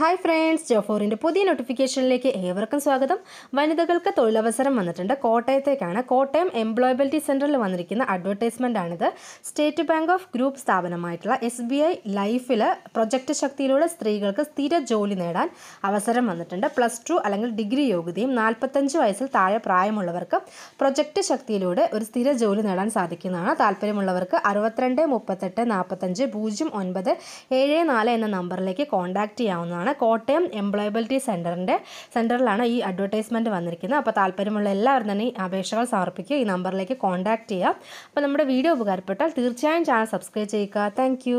hi friends ജോഫോറിൻ്റെ പുതിയ നോട്ടിഫിക്കേഷനിലേക്ക് ഏവർക്കും സ്വാഗതം വനിതകൾക്ക് തൊഴിലവസരം വന്നിട്ടുണ്ട് കോട്ടയത്തേക്കാണ് കോട്ടയം എംപ്ലോയബിലിറ്റി സെൻറ്ററിൽ വന്നിരിക്കുന്ന അഡ്വർടൈസ്മെൻ്റ് ആണിത് സ്റ്റേറ്റ് ബാങ്ക് ഓഫ് ഗ്രൂപ്പ് സ്ഥാപനമായിട്ടുള്ള എസ് ബി ഐ ലൈഫിൽ പ്രൊജക്റ്റ് ശക്തിയിലൂടെ സ്ത്രീകൾക്ക് സ്ഥിര ജോലി നേടാൻ അവസരം വന്നിട്ടുണ്ട് പ്ലസ് ടു അല്ലെങ്കിൽ ഡിഗ്രി യോഗ്യതയും നാൽപ്പത്തഞ്ച് വയസ്സിൽ താഴെ പ്രായമുള്ളവർക്ക് പ്രൊജക്റ്റ് ശക്തിയിലൂടെ ഒരു സ്ഥിര ജോലി നേടാൻ സാധിക്കുന്നതാണ് താല്പര്യമുള്ളവർക്ക് അറുപത്തിരണ്ട് മുപ്പത്തെട്ട് നാൽപ്പത്തഞ്ച് പൂജ്യം ഒൻപത് ഏഴ് നാല് എന്ന നമ്പറിലേക്ക് കോൺടാക്റ്റ് ചെയ്യാവുന്നതാണ് ആണ് കോട്ടയം എംപ്ലോയബിലിറ്റി സെൻറ്ററിൻ്റെ സെൻറ്ററിലാണ് ഈ അഡ്വർടൈസ്മെൻറ്റ് വന്നിരിക്കുന്നത് അപ്പോൾ താല്പര്യമുള്ള എല്ലാവരും തന്നെ ഈ അപേക്ഷകൾ സമർപ്പിക്കുക ഈ നമ്പറിലേക്ക് കോൺടാക്റ്റ് ചെയ്യുക അപ്പോൾ നമ്മുടെ വീഡിയോ ഉപകാരപ്പെട്ടാൽ തീർച്ചയായും ചാനൽ സബ്സ്ക്രൈബ് ചെയ്യുക താങ്ക്